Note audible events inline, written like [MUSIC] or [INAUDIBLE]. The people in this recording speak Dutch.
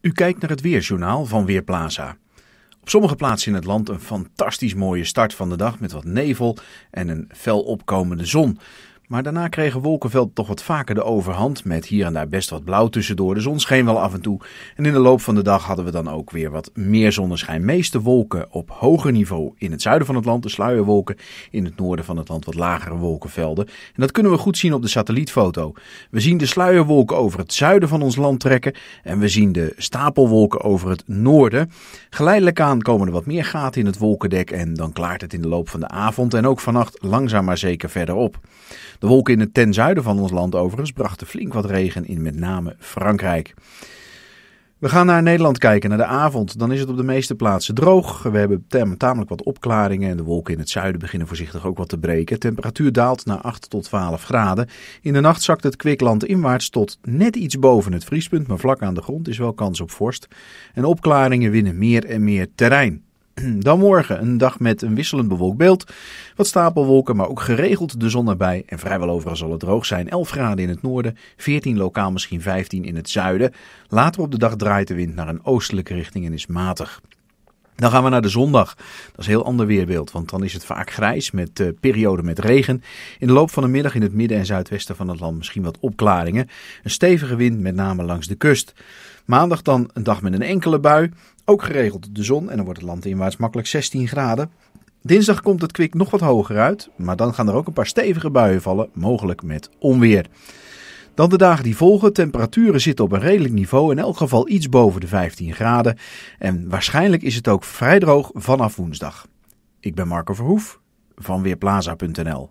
U kijkt naar het Weerjournaal van Weerplaza. Op sommige plaatsen in het land een fantastisch mooie start van de dag met wat nevel en een fel opkomende zon. Maar daarna kregen Wolkenveld toch wat vaker de overhand, met hier en daar best wat blauw tussendoor. De zon scheen wel af en toe. En in de loop van de dag hadden we dan ook weer wat meer zonneschijn. Meeste wolken op hoger niveau in het zuiden van het land, de sluierwolken. In het noorden van het land wat lagere wolkenvelden. En dat kunnen we goed zien op de satellietfoto. We zien de sluierwolken over het zuiden van ons land trekken. En we zien de stapelwolken over het noorden. Geleidelijk aan komen er wat meer gaten in het wolkendek. En dan klaart het in de loop van de avond en ook vannacht langzaam maar zeker verder op. De wolken in het ten zuiden van ons land overigens brachten flink wat regen in met name Frankrijk. We gaan naar Nederland kijken, naar de avond. Dan is het op de meeste plaatsen droog. We hebben tamelijk wat opklaringen en de wolken in het zuiden beginnen voorzichtig ook wat te breken. Temperatuur daalt naar 8 tot 12 graden. In de nacht zakt het kwikland inwaarts tot net iets boven het vriespunt, maar vlak aan de grond is wel kans op vorst. En opklaringen winnen meer en meer terrein. [CLEARS THROAT] Dan morgen een dag met een wisselend bewolkt beeld. Wat stapelwolken, maar ook geregeld de zon erbij. En vrijwel overal zal het droog zijn. 11 graden in het noorden, 14 lokaal misschien 15 in het zuiden. Later op de dag draait de wind naar een oostelijke richting en is matig. Dan gaan we naar de zondag. Dat is een heel ander weerbeeld, want dan is het vaak grijs met uh, eh, perioden met regen. In de loop van de middag in het midden en zuidwesten van het land misschien wat opklaringen. Een stevige wind, met name langs de kust. Maandag dan een dag met een enkele bui. Ook geregeld de zon en dan wordt het land inwaarts makkelijk 16 graden. Dinsdag komt het kwik nog wat hoger uit, maar dan gaan er ook een paar stevige buien vallen, mogelijk met onweer. Dan de dagen die volgen, temperaturen zitten op een redelijk niveau, in elk geval iets boven de 15 graden. En waarschijnlijk is het ook vrij droog vanaf woensdag. Ik ben Marco Verhoef van Weerplaza.nl.